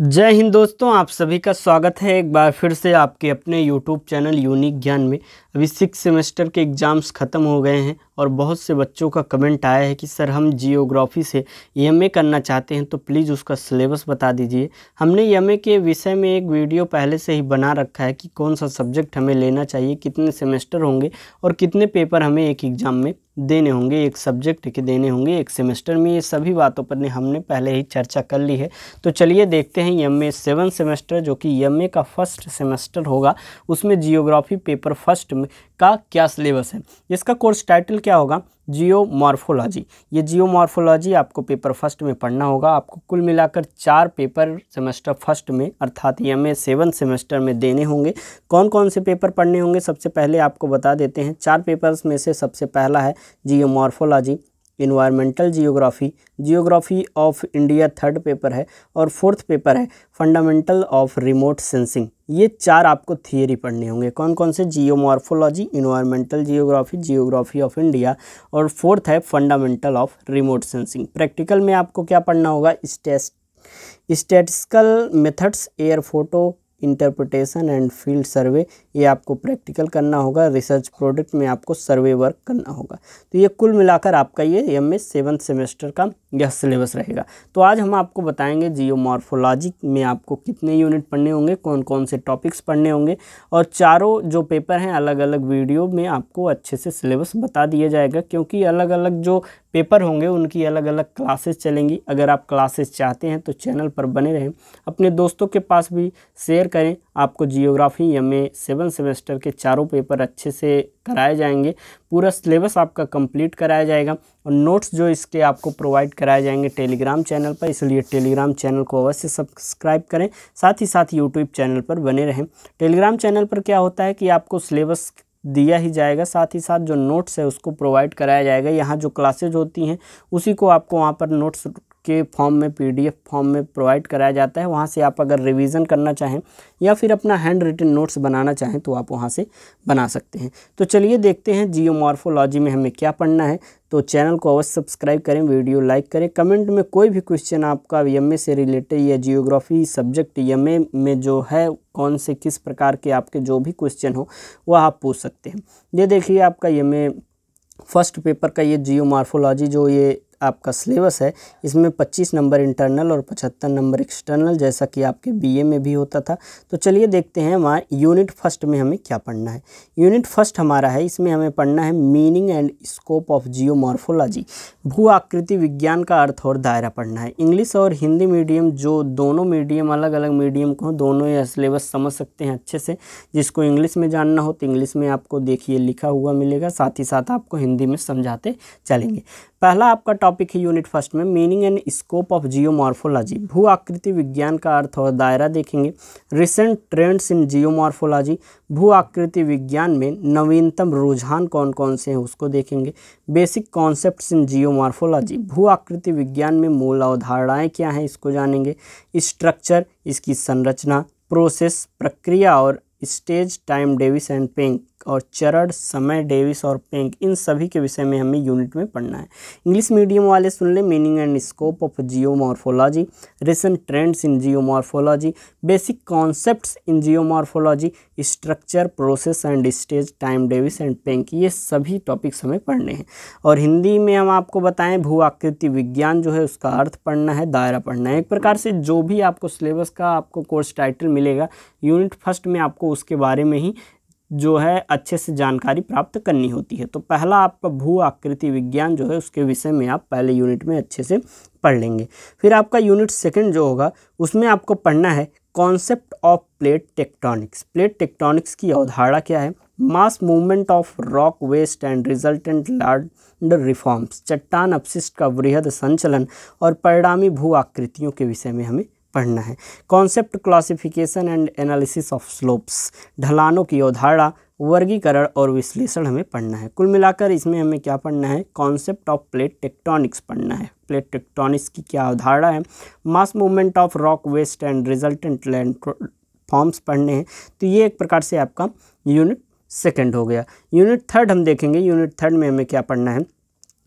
जय हिंद दोस्तों आप सभी का स्वागत है एक बार फिर से आपके अपने यूट्यूब चैनल यूनिक ज्ञान में अभी सिक्स सेमेस्टर के एग्ज़ाम्स ख़त्म हो गए हैं और बहुत से बच्चों का कमेंट आया है कि सर हम जियोग्राफी से एमए e करना चाहते हैं तो प्लीज़ उसका सिलेबस बता दीजिए हमने एमए e के विषय में एक वीडियो पहले से ही बना रखा है कि कौन सा सब्जेक्ट हमें लेना चाहिए कितने सेमेस्टर होंगे और कितने पेपर हमें एक एग्ज़ाम में देने होंगे एक सब्जेक्ट के देने होंगे एक सेमेस्टर में ये सभी बातों पर हमने पहले ही चर्चा कर ली है तो चलिए देखते हैं एम ए सेवन सेमेस्टर जो कि एम ए का फर्स्ट सेमेस्टर होगा उसमें जियोग्राफी पेपर फर्स्ट में का क्या सिलेबस है इसका कोर्स टाइटल क्या होगा जियोमॉर्फोलॉजी ये जियोमॉर्फोलॉजी आपको पेपर फर्स्ट में पढ़ना होगा आपको कुल मिलाकर चार पेपर सेमेस्टर फर्स्ट में अर्थात एम ए सेवन सेमेस्टर में देने होंगे कौन कौन से पेपर पढ़ने होंगे सबसे पहले आपको बता देते हैं चार पेपर्स में से सबसे पहला है geomorphology environmental geography geography of India third paper है और फोर्थ पेपर है फंडामेंटल ऑफ रिमोट सेंसिंग ये चार आपको थियरी पढ़ने होंगे कौन कौन से geomorphology environmental geography geography of India और फोर्थ है fundamental of remote sensing practical में आपको क्या पढ़ना होगा स्टेस्ट statistical methods air photo interpretation and field survey ये आपको प्रैक्टिकल करना होगा रिसर्च प्रोडक्ट में आपको सर्वे वर्क करना होगा तो ये कुल मिलाकर आपका ये एम ए सेवन सेमेस्टर का यह सिलेबस रहेगा तो आज हम आपको बताएंगे जियोमॉर्फोलॉजी में आपको कितने यूनिट पढ़ने होंगे कौन कौन से टॉपिक्स पढ़ने होंगे और चारों जो पेपर हैं अलग अलग वीडियो में आपको अच्छे से सिलेबस बता दिया जाएगा क्योंकि अलग अलग जो पेपर होंगे उनकी अलग अलग क्लासेस चलेंगी अगर आप क्लासेस चाहते हैं तो चैनल पर बने रहें अपने दोस्तों के पास भी शेयर करें आपको geography M A seven semester के चारों पेपर अच्छे से कराए जाएंगे पूरा सिलेबस आपका कंप्लीट कराया जाएगा और नोट्स जो इसके आपको प्रोवाइड कराए जाएंगे टेलीग्राम चैनल पर इसलिए टेलीग्राम चैनल को अवश्य सब्सक्राइब करें साथ ही साथ यूट्यूब चैनल पर बने रहें टेलीग्राम चैनल पर क्या होता है कि आपको सिलेबस दिया ही जाएगा साथ ही साथ जो नोट्स है उसको प्रोवाइड कराया जाएगा यहाँ जो क्लासेज होती हैं उसी को आपको वहाँ पर नोट्स के फॉर्म में पीडीएफ फॉर्म में प्रोवाइड कराया जाता है वहाँ से आप अगर रिवीजन करना चाहें या फिर अपना हैंड रिटन नोट्स बनाना चाहें तो आप वहाँ से बना सकते हैं तो चलिए देखते हैं जियोमॉर्फोलॉजी में हमें क्या पढ़ना है तो चैनल को अवश्य सब्सक्राइब करें वीडियो लाइक करें कमेंट में कोई भी क्वेश्चन आपका एम से रिलेटेड या जियोग्राफी सब्जेक्ट एम में जो है कौन से किस प्रकार के आपके जो भी क्वेश्चन हो वह आप पूछ सकते हैं ये देखिए आपका एम फर्स्ट पेपर का ये जियो जो ये आपका सिलेबस है इसमें 25 नंबर इंटरनल और 75 नंबर एक्सटर्नल जैसा कि आपके बीए में भी होता था तो चलिए देखते हैं वहाँ यूनिट फर्स्ट में हमें क्या पढ़ना है यूनिट फर्स्ट हमारा है इसमें हमें पढ़ना है meaning and scope of geomorphology भू आकृति विज्ञान का अर्थ और दायरा पढ़ना है इंग्लिश और हिंदी मीडियम जो दोनों मीडियम अलग अलग मीडियम को दोनों यह सिलेबस समझ सकते हैं अच्छे से जिसको इंग्लिश में जानना हो तो इंग्लिश में आपको देखिए लिखा हुआ मिलेगा साथ ही साथ आपको हिंदी में समझाते चलेंगे पहला आपका टॉपिक है यूनिट फर्स्ट में meaning and scope of geomorphology भू आकृति विज्ञान का अर्थ और दायरा देखेंगे रिसेंट ट्रेंड्स इन जियोमॉर्फोलॉजी भू आकृति विज्ञान में नवीनतम रुझान कौन कौन से हैं उसको देखेंगे बेसिक कॉन्सेप्ट इन जियोमॉर्फोलॉजी भू आकृति विज्ञान में मूल अवधारणाएँ क्या हैं इसको जानेंगे स्ट्रक्चर इसकी संरचना प्रोसेस प्रक्रिया और stage time Davis and Penck और चरण समय डेविस और पेंक इन सभी के विषय में हमें यूनिट में पढ़ना है इंग्लिश मीडियम वाले सुन लें meaning and scope of geomorphology recent trends in geomorphology basic concepts in geomorphology structure process and stage time Davis and Penck ये सभी टॉपिक्स हमें पढ़ने हैं और हिंदी में हम आपको बताएं भू आकृति विज्ञान जो है उसका अर्थ पढ़ना है दायरा पढ़ना है एक प्रकार से जो भी आपको सिलेबस का आपको कोर्स टाइटल मिलेगा यूनिट फर्स्ट में आपको उसके बारे में ही जो है अच्छे से जानकारी प्राप्त करनी होती है तो पहला आपका भू आकृति विज्ञान जो है उसके विषय में आप पहले यूनिट में अच्छे से पढ़ लेंगे फिर आपका यूनिट सेकंड जो होगा उसमें आपको पढ़ना है concept of plate tectonics plate tectonics की अवधारणा क्या है mass movement of rock waste and resultant land forms चट्टान अपशिष्ट का वृहद संचलन और परिणामी भू आकृतियों के विषय में हमें पढ़ना है concept classification and analysis of slopes ढलानों की अवधारणा वर्गीकरण और विश्लेषण हमें पढ़ना है कुल मिलाकर इसमें हमें क्या पढ़ना है कॉन्सेप्ट ऑफ प्लेट टेक्टोनिक्स पढ़ना है प्लेट टेक्टोनिक्स की क्या अवधारणा है mass movement of rock waste and resultant land forms पढ़ने हैं तो ये एक प्रकार से आपका यूनिट सेकेंड हो गया यूनिट थर्ड हम देखेंगे यूनिट थर्ड में हमें क्या पढ़ना है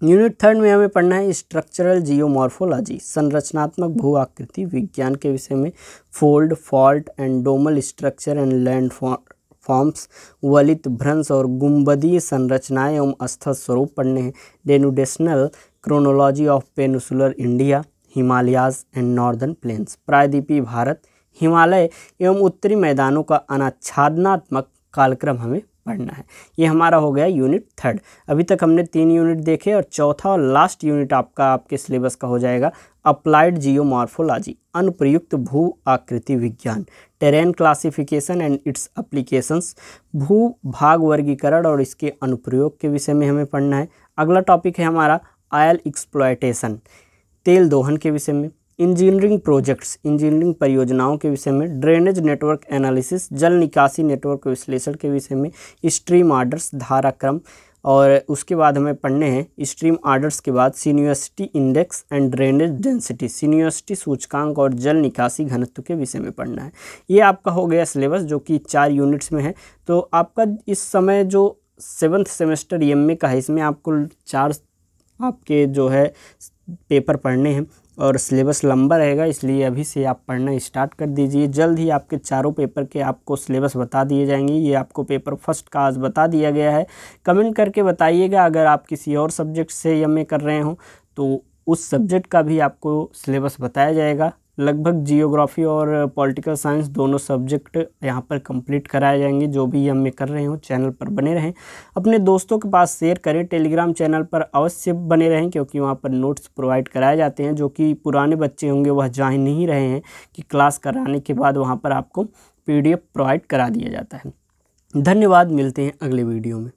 यूनिट थर्ड में हमें पढ़ना है स्ट्रक्चरल जियोमॉर्फोलॉजी संरचनात्मक भू आकृति विज्ञान के विषय में fold fault and domal structure and land forms वलित भ्रंश और गुम्बदीय संरचनाएं एवं स्थल स्वरूप पढ़ने हैं denudational chronology of peninsular India Himalayas and northern plains प्रायद्वीपीय भारत हिमालय एवं उत्तरी मैदानों का अनाच्छादनात्मक कार्यक्रम हमें पढ़ना है ये हमारा हो गया यूनिट थर्ड अभी तक हमने तीन यूनिट देखे और चौथा और लास्ट यूनिट आपका आपके सिलेबस का हो जाएगा अप्लाइड जियोमार्फोलॉजी अनुप्रयुक्त भू आकृति विज्ञान terrain classification and its applications भू भाग वर्गीकरण और इसके अनुप्रयोग के विषय में हमें पढ़ना है अगला टॉपिक है हमारा आयल एक्सप्लॉयटेशन तेल दोहन के विषय में इंजीनियरिंग प्रोजेक्ट्स इंजीनियरिंग परियोजनाओं के विषय में ड्रेनेज नेटवर्क एनालिसिस जल निकासी नेटवर्क विश्लेषण के विषय में स्ट्रीम आर्डर्स धाराक्रम और उसके बाद हमें पढ़ने हैं स्ट्रीम आर्डर्स के बाद sinuosity index and drainage density sinuosity सूचकांक और जल निकासी घनत्व के विषय में पढ़ना है ये आपका हो गया सिलेबस जो कि चार यूनिट्स में है तो आपका इस समय जो सेवन्थ सेमेस्टर एम का है इसमें आपको चार आपके जो है पेपर पढ़ने हैं और सिलेबस लंबा रहेगा इसलिए अभी से आप पढ़ना स्टार्ट कर दीजिए जल्द ही आपके चारों पेपर के आपको सिलेबस बता दिए जाएंगे ये आपको पेपर फर्स्ट का आज बता दिया गया है कमेंट करके बताइएगा अगर आप किसी और सब्जेक्ट से एम कर रहे हों तो उस सब्जेक्ट का भी आपको सिलेबस बताया जाएगा लगभग जियोग्राफी और पॉलिटिकल साइंस दोनों सब्जेक्ट यहाँ पर कंप्लीट कराए जाएंगे जो भी हम कर रहे हो चैनल पर बने रहें अपने दोस्तों के पास शेयर करें टेलीग्राम चैनल पर अवश्य बने रहें क्योंकि वहाँ पर नोट्स प्रोवाइड कराए जाते हैं जो कि पुराने बच्चे होंगे वह जा नहीं रहे हैं कि क्लास कराने के बाद वहाँ पर आपको पी प्रोवाइड करा दिया जाता है धन्यवाद मिलते हैं अगले वीडियो में